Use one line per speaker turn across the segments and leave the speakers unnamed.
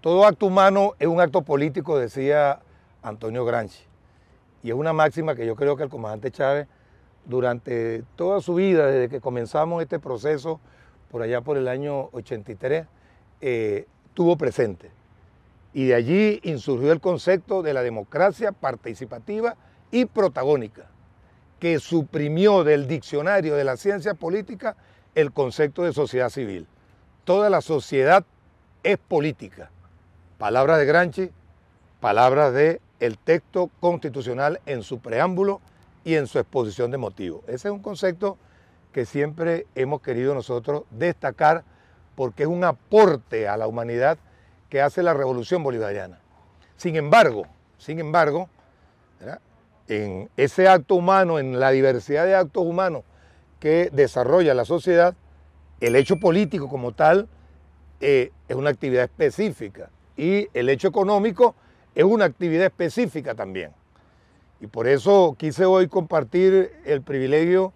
Todo acto humano es un acto político, decía Antonio Granchi Y es una máxima que yo creo que el comandante Chávez, durante toda su vida, desde que comenzamos este proceso, por allá por el año 83, eh, estuvo presente. Y de allí insurgió el concepto de la democracia participativa y protagónica, que suprimió del diccionario de la ciencia política el concepto de sociedad civil. Toda la sociedad es política. Palabras de Granchi, palabras de el texto constitucional en su preámbulo y en su exposición de motivos. Ese es un concepto que siempre hemos querido nosotros destacar porque es un aporte a la humanidad que hace la revolución bolivariana. Sin embargo, sin embargo, en ese acto humano, en la diversidad de actos humanos que desarrolla la sociedad, el hecho político como tal eh, es una actividad específica y el hecho económico es una actividad específica también. Y por eso quise hoy compartir el privilegio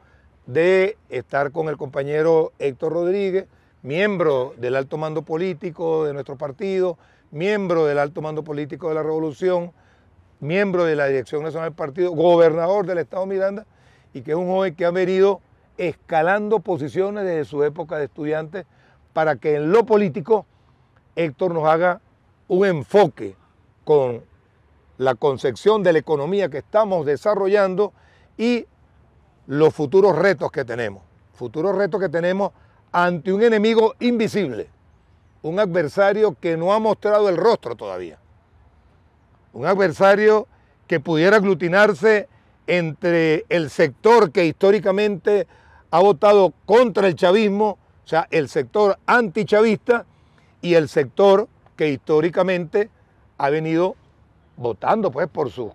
de estar con el compañero Héctor Rodríguez, miembro del alto mando político de nuestro partido, miembro del alto mando político de la Revolución, miembro de la Dirección Nacional del Partido, gobernador del Estado Miranda, y que es un joven que ha venido escalando posiciones desde su época de estudiante para que en lo político Héctor nos haga un enfoque con la concepción de la economía que estamos desarrollando y los futuros retos que tenemos. Futuros retos que tenemos ante un enemigo invisible, un adversario que no ha mostrado el rostro todavía, un adversario que pudiera aglutinarse entre el sector que históricamente ha votado contra el chavismo, o sea, el sector antichavista y el sector que históricamente ha venido votando pues por su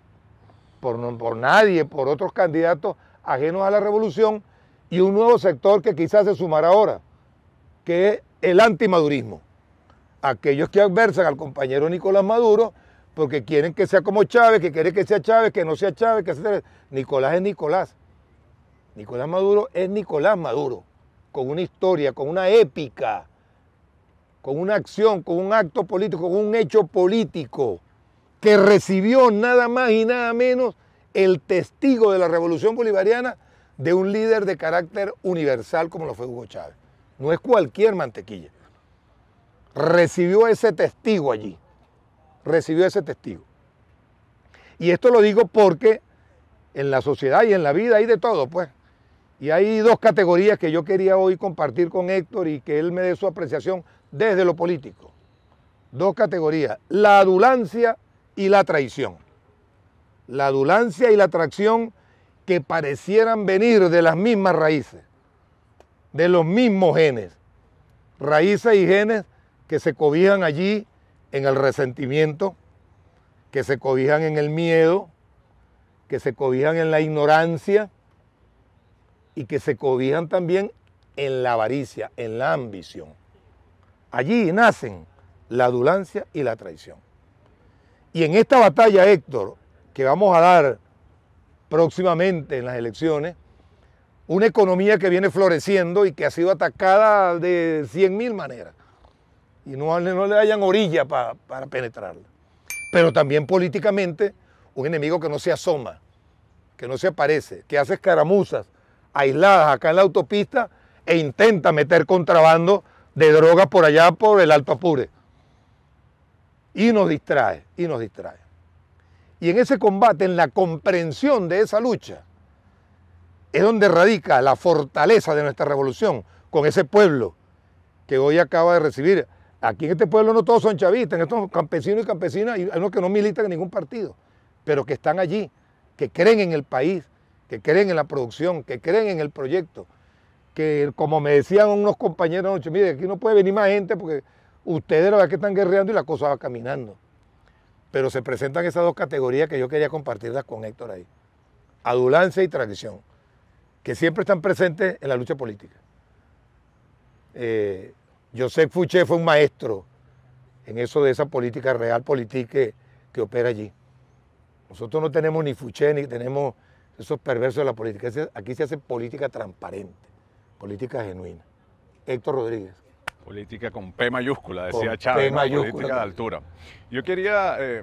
por, por nadie, por otros candidatos ajenos a la revolución, y un nuevo sector que quizás se sumará ahora, que es el antimadurismo. Aquellos que adversan al compañero Nicolás Maduro porque quieren que sea como Chávez, que quieren que sea Chávez, que no sea Chávez, que etc. Nicolás es Nicolás. Nicolás Maduro es Nicolás Maduro, con una historia, con una épica, con una acción, con un acto político, con un hecho político, que recibió nada más y nada menos el testigo de la revolución bolivariana de un líder de carácter universal como lo fue Hugo Chávez. No es cualquier mantequilla. Recibió ese testigo allí. Recibió ese testigo. Y esto lo digo porque en la sociedad y en la vida hay de todo, pues. Y hay dos categorías que yo quería hoy compartir con Héctor y que él me dé su apreciación desde lo político. Dos categorías, la adulancia y la traición. La adulancia y la traición que parecieran venir de las mismas raíces, de los mismos genes, raíces y genes que se cobijan allí en el resentimiento, que se cobijan en el miedo, que se cobijan en la ignorancia y que se cobijan también en la avaricia, en la ambición. Allí nacen la adulancia y la traición. Y en esta batalla, Héctor, que vamos a dar próximamente en las elecciones, una economía que viene floreciendo y que ha sido atacada de cien mil maneras y no, no le hayan orilla para penetrarla. Pero también políticamente un enemigo que no se asoma, que no se aparece, que hace escaramuzas aisladas acá en la autopista e intenta meter contrabando de drogas por allá por el Alto Apure. Y nos distrae, y nos distrae. Y en ese combate, en la comprensión de esa lucha, es donde radica la fortaleza de nuestra revolución con ese pueblo que hoy acaba de recibir. Aquí en este pueblo no todos son chavistas, en estos campesinos y campesinas hay unos que no militan en ningún partido, pero que están allí, que creen en el país, que creen en la producción, que creen en el proyecto, que como me decían unos compañeros anoche, mire, aquí no puede venir más gente porque ustedes eran verdad que están guerreando y la cosa va caminando. Pero se presentan esas dos categorías que yo quería compartirlas con Héctor ahí. Adulancia y tradición, que siempre están presentes en la lucha política. Eh, Josep Fouché fue un maestro en eso de esa política real política que, que opera allí. Nosotros no tenemos ni Fouché ni tenemos esos perversos de la política. Aquí se hace política transparente, política genuina. Héctor Rodríguez. Política con
P mayúscula, decía Chávez. P Política de altura.
Yo quería, eh,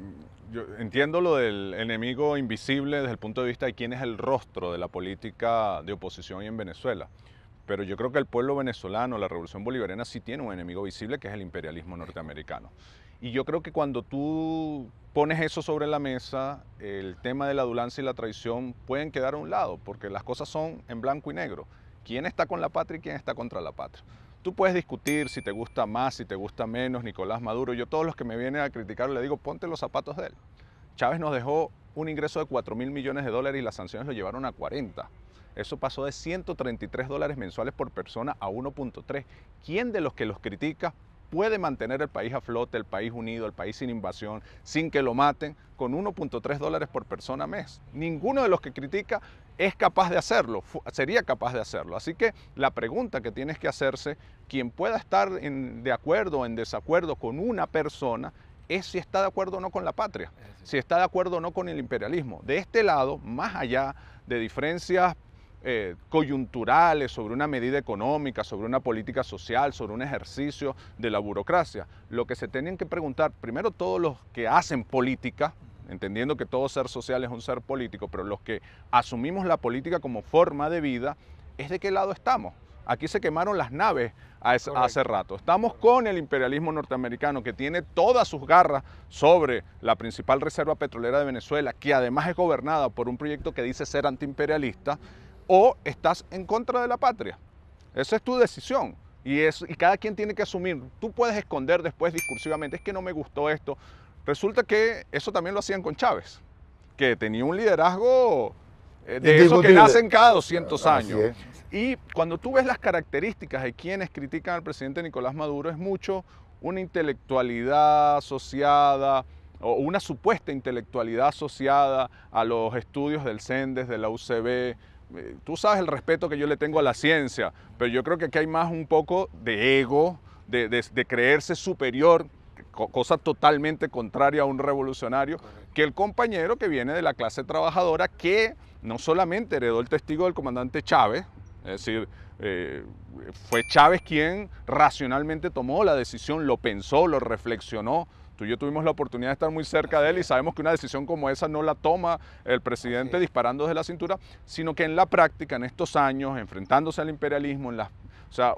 entiendo lo del enemigo invisible desde el punto de vista de quién es el rostro de la política de oposición en Venezuela. Pero yo creo que el pueblo venezolano, la revolución bolivariana, sí tiene un enemigo visible que es el imperialismo norteamericano. Y yo creo que cuando tú pones eso sobre la mesa, el tema de la adulancia y la traición pueden quedar a un lado, porque las cosas son en blanco y negro. ¿Quién está con la patria y quién está contra la patria? Tú puedes discutir si te gusta más, si te gusta menos Nicolás Maduro. Yo todos los que me vienen a criticar le digo, ponte los zapatos de él. Chávez nos dejó un ingreso de 4 mil millones de dólares y las sanciones lo llevaron a 40. Eso pasó de 133 dólares mensuales por persona a 1.3. ¿Quién de los que los critica puede mantener el país a flote, el país unido, el país sin invasión, sin que lo maten, con 1.3 dólares por persona mes. Ninguno de los que critica es capaz de hacerlo, sería capaz de hacerlo. Así que la pregunta que tienes que hacerse, quien pueda estar de acuerdo o en desacuerdo con una persona, es si está de acuerdo o no con la patria, si está de acuerdo o no con el imperialismo. De este lado, más allá de diferencias eh, coyunturales sobre una medida económica, sobre una política social, sobre un ejercicio de la burocracia. Lo que se tenían que preguntar, primero todos los que hacen política, entendiendo que todo ser social es un ser político, pero los que asumimos la política como forma de vida, es de qué lado estamos. Aquí se quemaron las naves hace rato. Estamos con el imperialismo norteamericano que tiene todas sus garras sobre la principal reserva petrolera de Venezuela, que además es gobernada por un proyecto que dice ser antiimperialista o estás en contra de la patria. Esa es tu decisión. Y, es, y cada quien tiene que asumir. Tú puedes esconder después discursivamente, es que no me gustó esto. Resulta que eso también lo hacían con Chávez, que tenía un liderazgo eh, de eso que nacen cada 200 ah, años. Y cuando tú ves las características de quienes critican al presidente Nicolás Maduro, es mucho una intelectualidad asociada o una supuesta intelectualidad asociada a los estudios del CENDES, de la UCB, eh, tú sabes el respeto que yo le tengo a la ciencia, pero yo creo que aquí hay más un poco de ego, de, creerse superior, cosa totalmente contraria a un revolucionario, que el compañero que viene de la clase trabajadora, que no solamente heredó el testigo del comandante Chávez, es decir, eh, fue Chávez quien racionalmente tomó la decisión, lo pensó, lo reflexionó Tú y yo tuvimos la oportunidad de estar muy cerca de él y sabemos que una decisión como esa no la toma el presidente disparando desde la cintura, sino que en la práctica, en estos años, enfrentándose al imperialismo, en las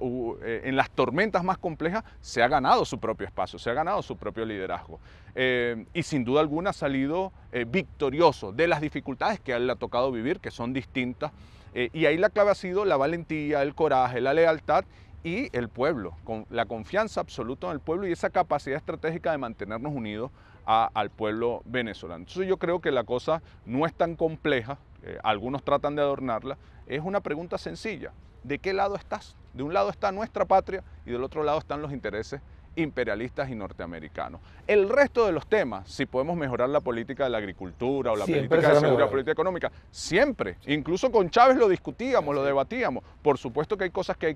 eh, en las tormentas más complejas se ha ganado su propio espacio, se ha ganado su propio liderazgo. Eh, y sin duda alguna ha salido eh, victorioso de las dificultades que él le ha tocado vivir, que son distintas. y ahí la clave ha sido la valentía, el coraje, la lealtad y el pueblo, con la confianza absoluta en el pueblo y esa capacidad estratégica de mantenernos unidos al pueblo venezolano. Entonces yo creo que la cosa no es tan compleja, eh, algunos tratan de adornarla, es una pregunta sencilla, ¿de qué lado estás? De un lado está nuestra patria y del otro lado están los intereses imperialistas y norteamericanos. El resto de los temas, si podemos mejorar la política de la agricultura o la política de seguridad, política económica, siempre, incluso con Chávez lo discutíamos, lo debatíamos. Por supuesto que hay cosas que hay,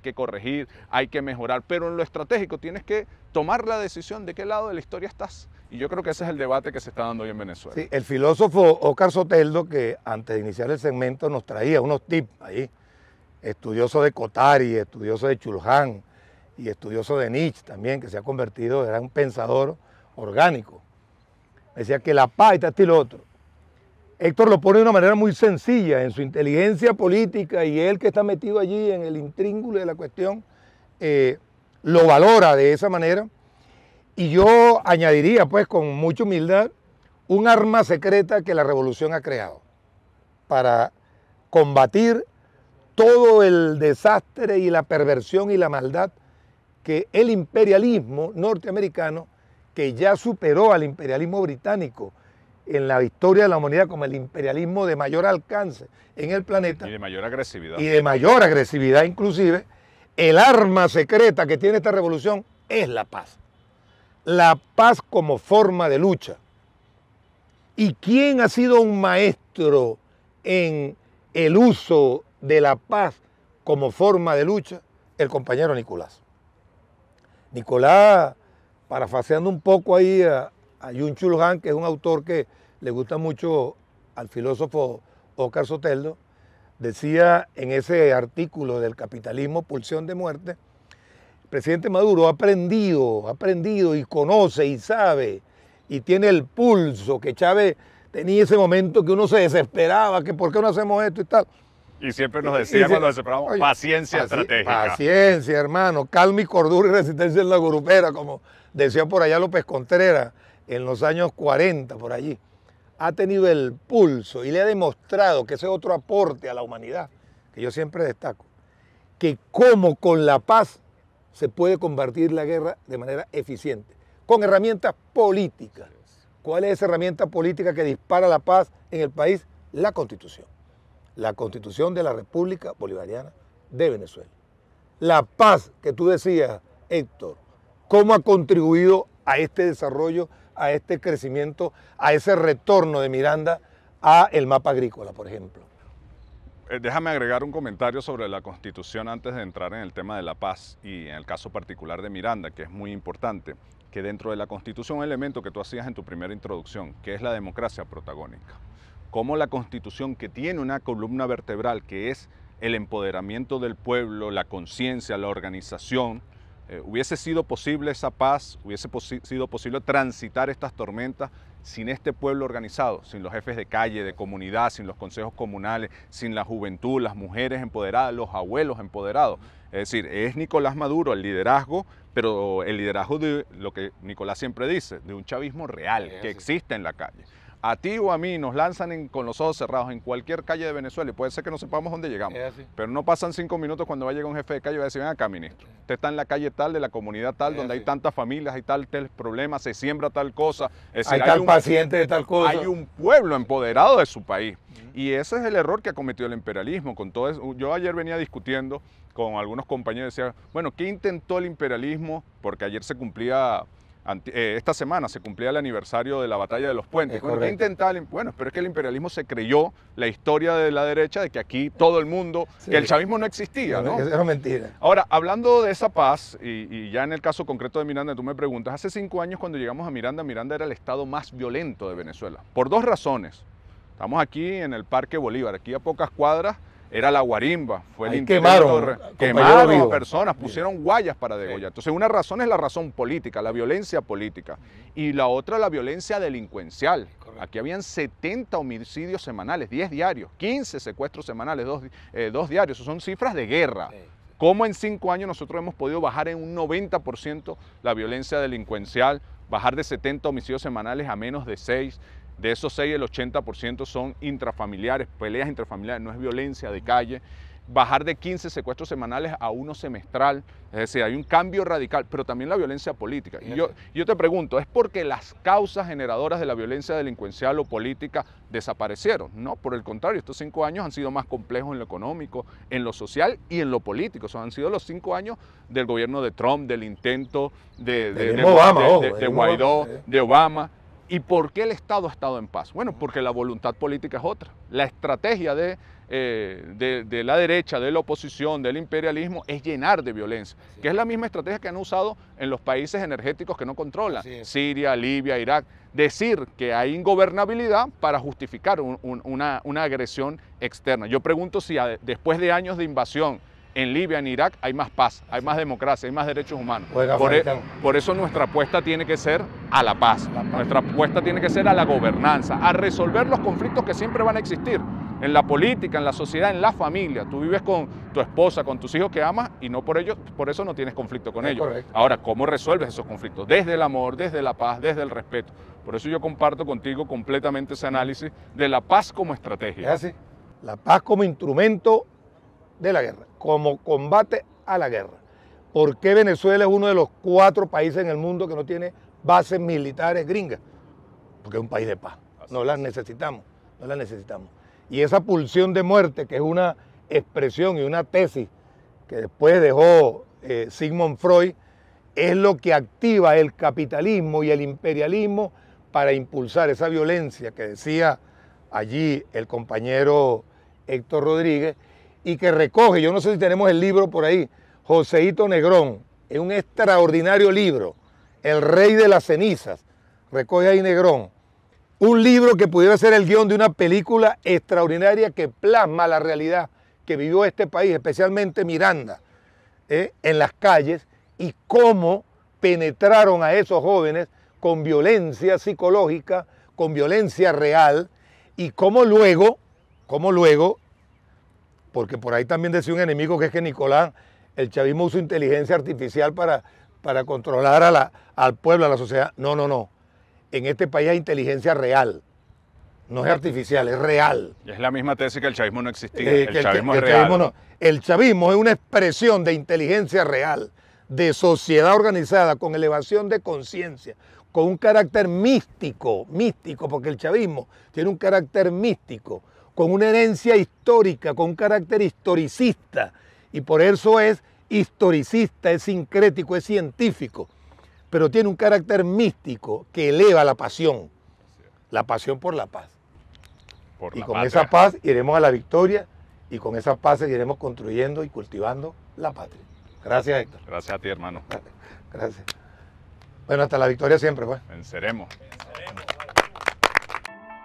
que corregir, hay que mejorar, pero en lo estratégico tienes que tomar la decisión de qué lado de la historia estás. Y yo creo que ese es el debate que se está dando hoy en Venezuela.
el filósofo Oscar Soteldo, que antes de iniciar el segmento nos traía unos tips ahí, estudioso de Cotari, estudioso de Chulhan, y estudioso de Nietzsche también, que se ha convertido, era un pensador orgánico. Decía que la paz está este lo otro. Héctor lo pone de una manera muy sencilla en su inteligencia política y él que está metido allí en el intríngulo de la cuestión, eh, lo valora de esa manera. Y yo añadiría, pues, con mucha humildad, un arma secreta que la revolución ha creado para combatir todo el desastre y la perversión y la maldad que el imperialismo norteamericano, que ya superó al imperialismo británico en la historia de la humanidad como el imperialismo de mayor alcance en el planeta. Y de mayor agresividad. Y de mayor agresividad inclusive, el arma secreta que tiene esta revolución es la paz. La paz como forma de lucha. ¿Y quién ha sido un maestro en el uso de la paz como forma de lucha? El compañero Nicolás. Nicolás, parafaseando un poco ahí a, Jun Yun Han, que es un autor que le gusta mucho al filósofo Oscar Soteldo, decía en ese artículo del capitalismo pulsión de muerte, el presidente Maduro ha aprendido, ha aprendido y conoce y sabe y tiene el pulso que Chávez tenía ese momento que uno se desesperaba, que por qué no hacemos esto y tal.
Y siempre nos decía cuando nos paciencia estratégica.
Paciencia, hermano. Calma y cordura y resistencia en la grupera, como decía por allá López Contreras en los años 40, por allí. Ha tenido el pulso y le ha demostrado que ese es otro aporte a la humanidad, que yo siempre destaco, que cómo con la paz se puede combatir la guerra de manera eficiente, con herramientas políticas. ¿Cuál es esa herramienta política que dispara la paz en el país? La constitución la constitución de la República Bolivariana de Venezuela. La paz que tú decías, Héctor, cómo ha contribuido a este desarrollo, a este crecimiento, a ese retorno de Miranda a el mapa agrícola, por ejemplo.
Eh, déjame agregar un comentario sobre la Constitución antes de entrar en el tema de la paz y en el caso particular de Miranda, que es muy importante, que dentro de la Constitución un elemento que tú hacías en tu primera introducción, que es la democracia protagónica cómo la constitución que tiene una columna vertebral que es el empoderamiento del pueblo, la conciencia, la organización, eh, hubiese sido posible esa paz, hubiese sido posible transitar estas tormentas sin este pueblo organizado, sin los jefes de calle, de comunidad, sin los consejos comunales, sin la juventud, las mujeres empoderadas, los abuelos empoderados. Es decir, es Nicolás Maduro el liderazgo, pero el liderazgo de lo que Nicolás siempre dice, de un chavismo real, que existe en la calle a ti o a mí nos lanzan con los ojos cerrados en cualquier calle de Venezuela y puede ser que no sepamos dónde llegamos. Pero no pasan cinco minutos cuando va a llegar un jefe de calle y va a decir, ven acá, ministro, usted está en la calle tal, de la comunidad tal, donde hay tantas familias, hay tal, tal problema, se siembra tal cosa. hay tal un, paciente de tal cosa. Hay un pueblo empoderado de su país. Y ese es el error que ha cometido el imperialismo. Con todo Yo ayer venía discutiendo con algunos compañeros, decía, bueno, ¿qué intentó el imperialismo? Porque ayer se cumplía eh, esta semana se cumplía el aniversario de la batalla de los puentes. Bueno, bueno, pero es que el imperialismo se creyó la historia de la derecha de que aquí todo el mundo, que el chavismo no existía, ¿no? Eso es mentira. Ahora, hablando de esa paz, y, ya en el caso concreto de Miranda, tú me preguntas, hace cinco años cuando llegamos a Miranda, Miranda era el estado más violento de Venezuela, por dos razones. Estamos aquí en el Parque Bolívar, aquí a pocas cuadras era la guarimba, fue el quemaron, a personas, pusieron guayas para degollar. Entonces, una razón es la razón política, la violencia política, y la otra la violencia delincuencial. Aquí habían 70 homicidios semanales, 10 diarios, 15 secuestros semanales, 2, eh, diarios, son cifras de guerra. ¿Cómo en 5 años nosotros hemos podido bajar en un 90% la violencia delincuencial? bajar de 70 homicidios semanales a menos de 6, de esos seis, el 80% son intrafamiliares, peleas intrafamiliares, no es violencia de calle. Bajar de 15 secuestros semanales a uno semestral, es decir, hay un cambio radical, pero también la violencia política. Y yo, yo te pregunto, ¿es porque las causas generadoras de la violencia delincuencial o política desaparecieron? No, por el contrario, estos cinco años han sido más complejos en lo económico, en lo social y en lo político. han sido los cinco años del gobierno de Trump, del intento de, Guaidó, de Obama. ¿Y por qué el Estado ha estado en paz? Bueno, porque la voluntad política es otra. La estrategia de, eh, la derecha, de la oposición, del imperialismo, es llenar de violencia, que es la misma estrategia que han usado en los países energéticos que no controlan, Siria, Libia, Irak. Decir que hay ingobernabilidad para justificar una, agresión externa. Yo pregunto si después de años de invasión, en Libia, en Irak, hay más paz, hay más democracia, hay más derechos humanos. E- por, eso nuestra apuesta tiene que ser a la paz. nuestra apuesta tiene que ser a la gobernanza, a resolver los conflictos que siempre van a existir en la política, en la sociedad, en la familia. Tú vives con tu esposa, con tus hijos que amas y no por ellos, por eso no tienes conflicto con ellos. Ahora, ¿cómo resuelves esos conflictos? Desde el amor, desde la paz, desde el respeto. Por eso yo comparto contigo completamente ese análisis de la paz como estrategia.
La paz como instrumento de la guerra, como combate a la guerra. ¿Por qué Venezuela es uno de los cuatro países en el mundo que no tiene bases militares gringas? Porque es un país de paz. No las necesitamos, no las necesitamos. Y esa pulsión de muerte, que es una expresión y una tesis que después dejó eh, Sigmund Freud, es lo que activa el capitalismo y el imperialismo para impulsar esa violencia que decía allí el compañero Héctor Rodríguez y que recoge, yo no sé si tenemos el libro por ahí, Joseito Negrón, es un extraordinario libro, El Rey de las Cenizas, recoge ahí Negrón. Un libro que pudiera ser el guión de una película extraordinaria que plasma la realidad que vivió este país, especialmente Miranda, ¿eh? en las calles y cómo penetraron a esos jóvenes con violencia psicológica, con violencia real y cómo luego, cómo luego porque por ahí también decía un enemigo que es que Nicolás, el chavismo usa inteligencia artificial para, para controlar a la, al pueblo, a la sociedad. No, no, no. En este país hay inteligencia real. No es artificial, es real.
Es la misma tesis que el chavismo no existía. Eh, el, chavismo es
El chavismo es una expresión de inteligencia real, de sociedad organizada, con elevación de conciencia, con un carácter místico, místico, porque el chavismo tiene un carácter místico con una herencia histórica, con un carácter historicista, y por eso es historicista, es sincrético, es científico, pero tiene un carácter místico que eleva la pasión, la pasión por la paz. y con esa paz iremos a la victoria y con esa paz seguiremos construyendo y cultivando la patria. Gracias,
Héctor. Gracias a ti, hermano.
Gracias. Bueno, hasta la victoria siempre, pues. Venceremos. Venceremos.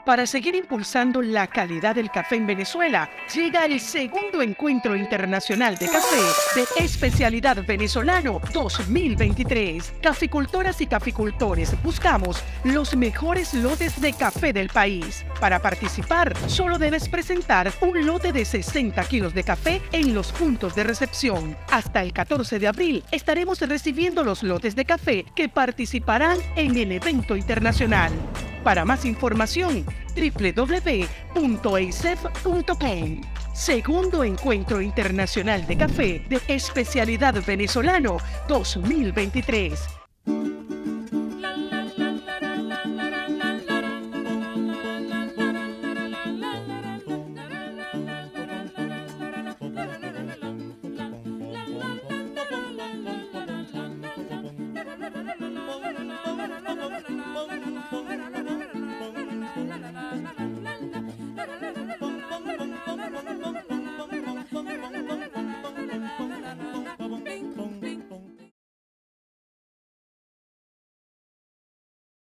Para seguir impulsando la calidad del café en Venezuela, llega el segundo encuentro internacional de café de especialidad venezolano 2023. Caficultoras y caficultores buscamos los mejores lotes de café del país. Para participar, solo debes presentar un lote de 60 kilos de café en los puntos de recepción. Hasta el 14 de abril estaremos recibiendo los lotes de café que participarán en el evento internacional. Para más información, www.eisef.com. Segundo Encuentro Internacional de Café de Especialidad Venezolano 2023